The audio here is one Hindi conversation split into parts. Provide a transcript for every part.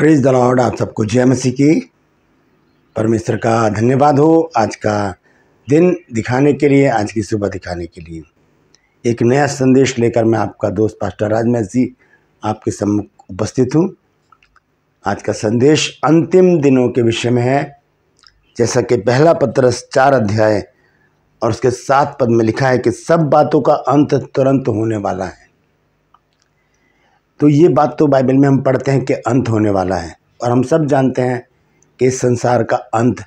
प्रेज द लॉर्ड आप सबको जय मसीह की परमेश्वर का धन्यवाद हो आज का दिन दिखाने के लिए आज की सुबह दिखाने के लिए एक नया संदेश लेकर मैं आपका दोस्त पास्टर राज मैसी आपके सम्मुख उपस्थित हूँ आज का संदेश अंतिम दिनों के विषय में है जैसा कि पहला पत्र चार अध्याय और उसके सात पद में लिखा है कि सब बातों का अंत तुरंत होने वाला है तो ये बात तो बाइबल में हम पढ़ते हैं कि अंत होने वाला है और हम सब जानते हैं कि इस संसार का अंत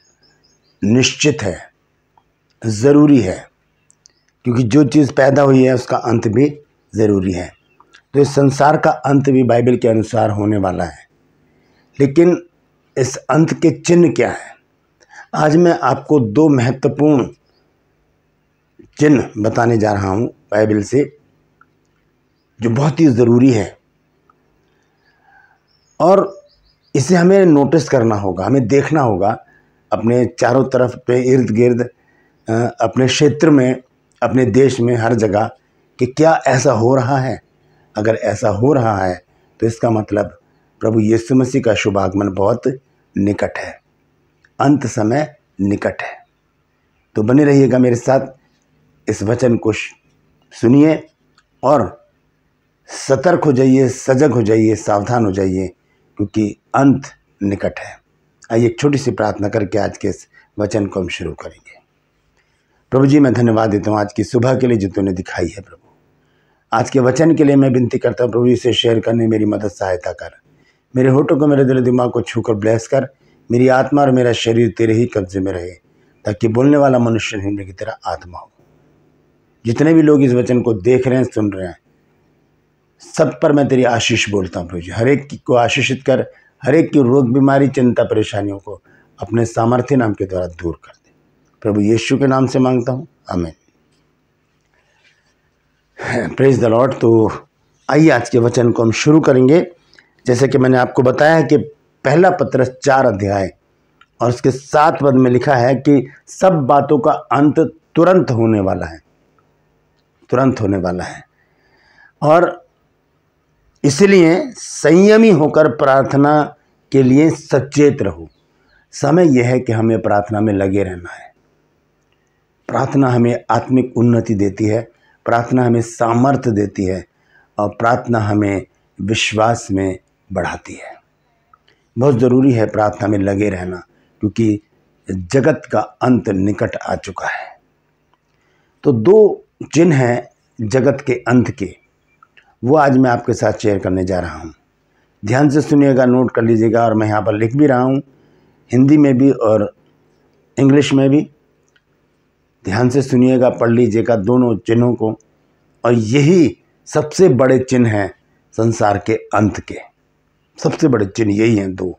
निश्चित है ज़रूरी है क्योंकि जो चीज़ पैदा हुई है उसका अंत भी ज़रूरी है तो इस संसार का अंत भी बाइबल के अनुसार होने वाला है लेकिन इस अंत के चिन्ह क्या है आज मैं आपको दो महत्वपूर्ण चिन्ह बताने जा रहा हूँ बाइबल से जो बहुत ही ज़रूरी है और इसे हमें नोटिस करना होगा हमें देखना होगा अपने चारों तरफ पे इर्द गिर्द अपने क्षेत्र में अपने देश में हर जगह कि क्या ऐसा हो रहा है अगर ऐसा हो रहा है तो इसका मतलब प्रभु यीशु मसीह का शुभ आगमन बहुत निकट है अंत समय निकट है तो बने रहिएगा मेरे साथ इस वचन को सुनिए और सतर्क हो जाइए सजग हो जाइए सावधान हो जाइए क्योंकि अंत निकट है आइए एक छोटी सी प्रार्थना करके आज के इस वचन को हम शुरू करेंगे प्रभु जी मैं धन्यवाद देता हूँ आज की सुबह के लिए जो तूने दिखाई है प्रभु आज के वचन के लिए मैं विनती करता हूँ प्रभु इसे शेयर करने मेरी मदद सहायता कर मेरे होठों को मेरे दिल दिमाग को छू कर ब्लेस कर मेरी आत्मा और मेरा शरीर तेरे ही कब्जे में रहे ताकि बोलने वाला मनुष्य नहीं मेरी तेरा आत्मा हो जितने भी लोग इस वचन को देख रहे हैं सुन रहे हैं सब पर मैं तेरी आशीष बोलता हूँ प्रभु जी हर एक को आशीषित कर हर एक की रोग बीमारी चिंता परेशानियों को अपने सामर्थ्य नाम के द्वारा दूर कर दे प्रभु यीशु के नाम से मांगता हूँ हमें प्रेज द लॉर्ड तो आइए आज के वचन को हम शुरू करेंगे जैसे कि मैंने आपको बताया है कि पहला पत्र चार अध्याय और उसके सात पद में लिखा है कि सब बातों का अंत तुरंत होने वाला है तुरंत होने वाला है और इसलिए संयमी होकर प्रार्थना के लिए सचेत रहो समय यह है कि हमें प्रार्थना में लगे रहना है प्रार्थना हमें आत्मिक उन्नति देती है प्रार्थना हमें सामर्थ्य देती है और प्रार्थना हमें विश्वास में बढ़ाती है बहुत ज़रूरी है प्रार्थना में लगे रहना क्योंकि जगत का अंत निकट आ चुका है तो दो चिन्ह हैं जगत के अंत के वो आज मैं आपके साथ शेयर करने जा रहा हूँ ध्यान से सुनिएगा नोट कर लीजिएगा और मैं यहाँ पर लिख भी रहा हूँ हिंदी में भी और इंग्लिश में भी ध्यान से सुनिएगा पढ़ लीजिएगा दोनों चिन्हों को और यही सबसे बड़े चिन्ह हैं संसार के अंत के सबसे बड़े चिन्ह यही हैं दो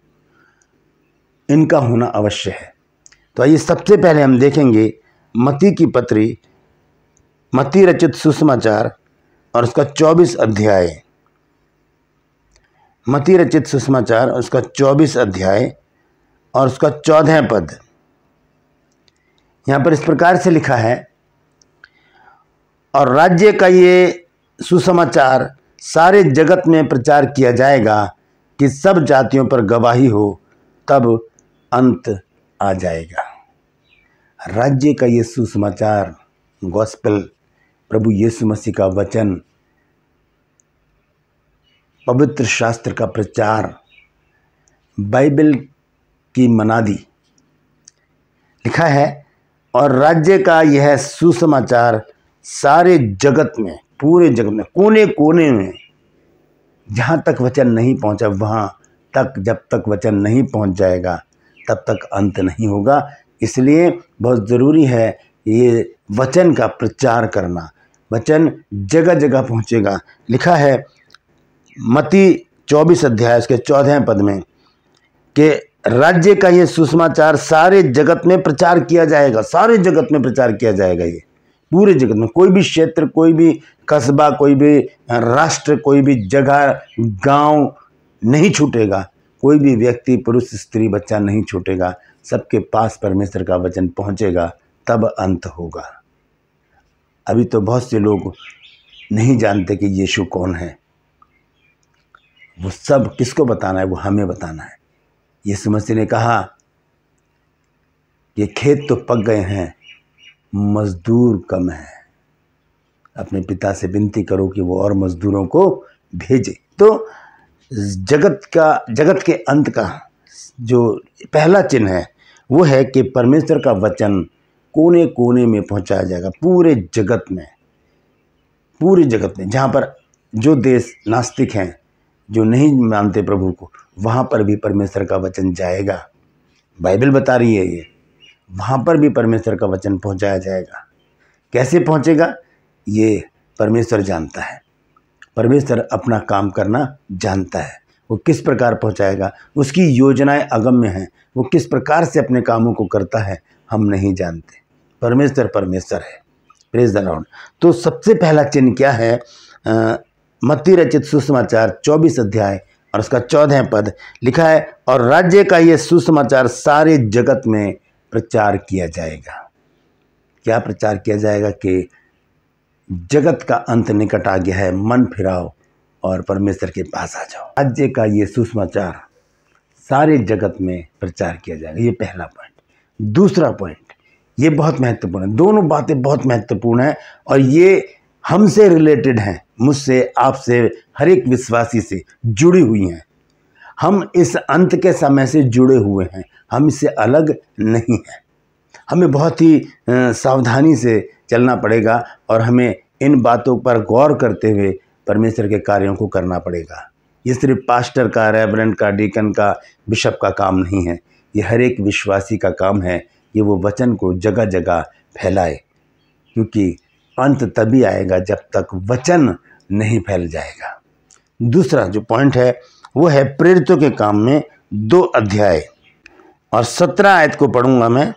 इनका होना अवश्य है तो आइए सबसे पहले हम देखेंगे मती की पत्री मती रचित सुसमाचार और उसका चौबीस अध्याय मती रचित सुषमाचार उसका चौबीस अध्याय और उसका चौदह पद यहाँ पर इस प्रकार से लिखा है और राज्य का ये सुसमाचार सारे जगत में प्रचार किया जाएगा कि सब जातियों पर गवाही हो तब अंत आ जाएगा राज्य का ये सुसमाचार गॉस्पल प्रभु यीशु मसीह का वचन पवित्र शास्त्र का प्रचार बाइबल की मनादी लिखा है और राज्य का यह सुसमाचार सारे जगत में पूरे जगत में कोने कोने में जहाँ तक वचन नहीं पहुँचा वहाँ तक जब तक वचन नहीं पहुँच जाएगा तब तक अंत नहीं होगा इसलिए बहुत ज़रूरी है ये वचन का प्रचार करना वचन जगह जगह पहुंचेगा लिखा है मती चौबीस अध्याय उसके चौदह पद में कि राज्य का ये सुषमाचार सारे जगत में प्रचार किया जाएगा सारे जगत में प्रचार किया जाएगा ये पूरे जगत में कोई भी क्षेत्र कोई भी कस्बा कोई भी राष्ट्र कोई भी जगह गांव नहीं छूटेगा कोई भी व्यक्ति पुरुष स्त्री बच्चा नहीं छूटेगा सबके पास परमेश्वर का वचन पहुंचेगा तब अंत होगा अभी तो बहुत से लोग नहीं जानते कि यीशु कौन है वो सब किसको बताना है वो हमें बताना है यीशु मसीह ने कहा ये खेत तो पक गए हैं मज़दूर कम है अपने पिता से विनती करो कि वो और मज़दूरों को भेजे तो जगत का जगत के अंत का जो पहला चिन्ह है वो है कि परमेश्वर का वचन कोने कोने में पहुंचाया जाएगा पूरे जगत में पूरे जगत में जहाँ पर जो देश नास्तिक हैं जो नहीं मानते प्रभु को वहाँ पर भी परमेश्वर का वचन जाएगा बाइबल बता रही है ये वहाँ पर भी परमेश्वर का वचन पहुँचाया जाएगा कैसे पहुँचेगा ये परमेश्वर जानता है परमेश्वर अपना काम करना जानता है वो किस प्रकार पहुँचाएगा उसकी योजनाएं अगम्य हैं वो किस प्रकार से अपने कामों को करता है हम नहीं जानते परमेश्वर परमेश्वर है प्रेज द लॉर्ड तो सबसे पहला चिन्ह क्या है मत्ती रचित सुसमाचार चौबीस अध्याय और उसका चौदह पद लिखा है और राज्य का ये सुसमाचार सारे जगत में प्रचार किया जाएगा क्या प्रचार किया जाएगा कि जगत का अंत निकट आ गया है मन फिराओ और परमेश्वर के पास आ जाओ राज्य का ये सुसमाचार सारे जगत में प्रचार किया जाएगा ये पहला पॉइंट दूसरा पॉइंट ये बहुत महत्वपूर्ण है दोनों बातें बहुत महत्वपूर्ण हैं और ये हमसे रिलेटेड हैं मुझसे आपसे हर एक विश्वासी से जुड़ी हुई हैं हम इस अंत के समय से जुड़े हुए हैं हम इससे अलग नहीं हैं हमें बहुत ही सावधानी से चलना पड़ेगा और हमें इन बातों पर गौर करते हुए परमेश्वर के कार्यों को करना पड़ेगा ये सिर्फ पास्टर का रेवरेंट का डीकन का बिशप का काम नहीं है ये हर एक विश्वासी का काम है कि वो वचन को जगह जगह फैलाए क्योंकि अंत तभी आएगा जब तक वचन नहीं फैल जाएगा दूसरा जो पॉइंट है वो है प्रेरितों के काम में दो अध्याय और सत्रह आयत को पढ़ूंगा मैं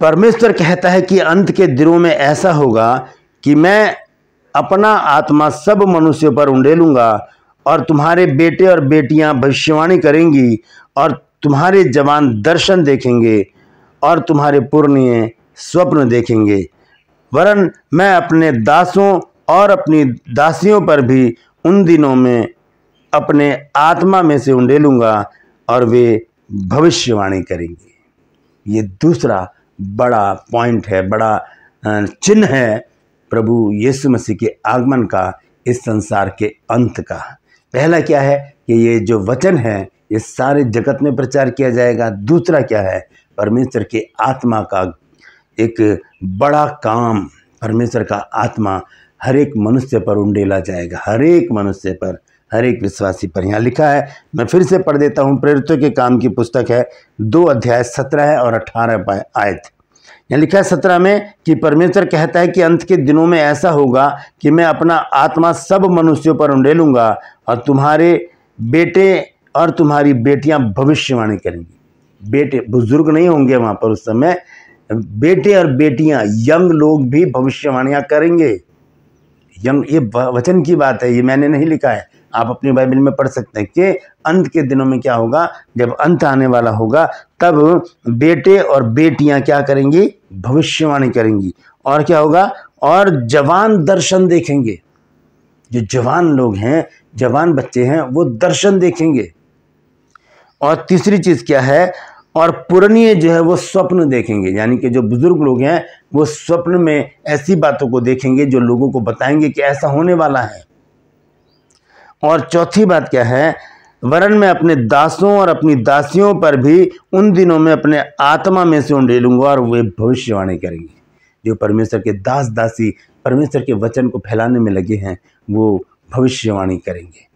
परमेश्वर कहता है कि अंत के दिनों में ऐसा होगा कि मैं अपना आत्मा सब मनुष्यों पर उंडेलूंगा और तुम्हारे बेटे और बेटियां भविष्यवाणी करेंगी और तुम्हारे जवान दर्शन देखेंगे और तुम्हारे पुरनिय स्वप्न देखेंगे वरन मैं अपने दासों और अपनी दासियों पर भी उन दिनों में अपने आत्मा में से लूँगा और वे भविष्यवाणी करेंगे ये दूसरा बड़ा पॉइंट है बड़ा चिन्ह है प्रभु यीशु मसीह के आगमन का इस संसार के अंत का पहला क्या है कि ये जो वचन है ये सारे जगत में प्रचार किया जाएगा दूसरा क्या है परमेश्वर के आत्मा का एक बड़ा काम परमेश्वर का आत्मा हर एक मनुष्य पर उंडेला जाएगा हर एक मनुष्य पर हर एक विश्वासी पर यहाँ लिखा है मैं फिर से पढ़ देता हूँ प्रेरित के काम की पुस्तक है दो अध्याय सत्रह और अठारह आयत यहाँ लिखा है सत्रह में कि परमेश्वर कहता है कि अंत के दिनों में ऐसा होगा कि मैं अपना आत्मा सब मनुष्यों पर लूँगा और तुम्हारे बेटे और तुम्हारी बेटियाँ भविष्यवाणी करेंगी बेटे बुजुर्ग नहीं होंगे वहाँ पर उस समय बेटे और बेटियाँ यंग लोग भी भविष्यवाणियाँ करेंगे यंग ये वचन की बात है ये मैंने नहीं लिखा है आप अपनी बाइबल में पढ़ सकते हैं कि अंत के दिनों में क्या होगा जब अंत आने वाला होगा तब बेटे और बेटियां क्या करेंगी भविष्यवाणी करेंगी और क्या होगा और जवान दर्शन देखेंगे जो जवान लोग हैं जवान बच्चे हैं वो दर्शन देखेंगे और तीसरी चीज़ क्या है और पुरनीय जो है वो स्वप्न देखेंगे यानी कि जो बुज़ुर्ग लोग हैं वो स्वप्न में ऐसी बातों को देखेंगे जो लोगों को बताएंगे कि ऐसा होने वाला है और चौथी बात क्या है वरण मैं अपने दासों और अपनी दासियों पर भी उन दिनों में अपने आत्मा में से उंडे लूँगा और वे भविष्यवाणी करेंगे जो परमेश्वर के दास दासी परमेश्वर के वचन को फैलाने में लगे हैं वो भविष्यवाणी करेंगे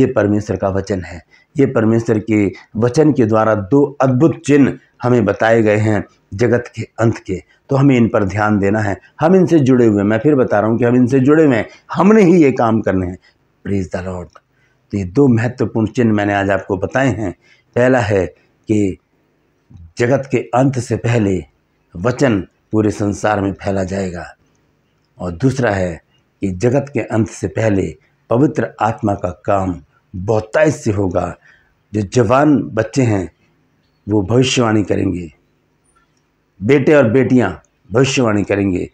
ये परमेश्वर का वचन है ये परमेश्वर के वचन के द्वारा दो अद्भुत चिन्ह हमें बताए गए हैं जगत के अंत के तो हमें इन पर ध्यान देना है हम इनसे जुड़े हुए हैं मैं फिर बता रहा हूँ कि हम इनसे जुड़े हुए हैं हमने ही ये काम करने हैं प्रेज द लॉर्ड तो ये दो महत्वपूर्ण चिन्ह मैंने आज आपको बताए हैं पहला है कि जगत के अंत से पहले वचन पूरे संसार में फैला जाएगा और दूसरा है कि जगत के अंत से पहले पवित्र आत्मा का काम बहुतायत से होगा जो जवान बच्चे हैं वो भविष्यवाणी करेंगे बेटे और बेटियां भविष्यवाणी करेंगे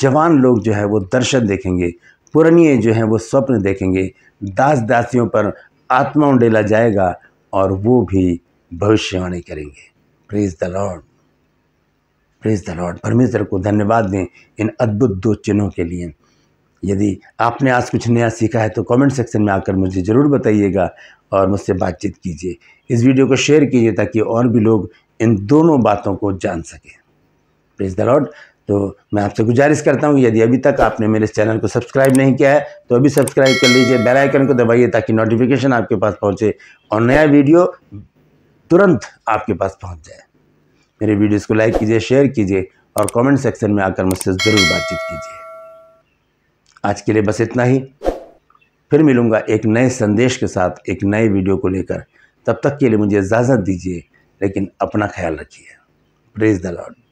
जवान लोग जो है वो दर्शन देखेंगे पुरनिये जो हैं वो स्वप्न देखेंगे दास दासियों पर आत्मा उंडेला जाएगा और वो भी भविष्यवाणी करेंगे praise the lord praise the lord परमेश्वर को धन्यवाद दें इन अद्भुत दो चिन्हों के लिए यदि आपने आज कुछ नया सीखा है तो कमेंट सेक्शन में आकर मुझे ज़रूर बताइएगा और मुझसे बातचीत कीजिए इस वीडियो को शेयर कीजिए ताकि और भी लोग इन दोनों बातों को जान सकें प्रेज द लॉर्ड तो मैं आपसे गुजारिश करता हूँ यदि अभी तक आपने मेरे चैनल को सब्सक्राइब नहीं किया है तो अभी सब्सक्राइब कर लीजिए बेल आइकन को दबाइए ताकि नोटिफिकेशन आपके पास पहुँचे और नया वीडियो तुरंत आपके पास पहुँच जाए मेरे वीडियोज़ को लाइक कीजिए शेयर कीजिए और कॉमेंट सेक्शन में आकर मुझसे ज़रूर बातचीत कीजिए आज के लिए बस इतना ही फिर मिलूँगा एक नए संदेश के साथ एक नए वीडियो को लेकर तब तक के लिए मुझे इजाज़त दीजिए लेकिन अपना ख्याल रखिए प्रेज द लॉर्ड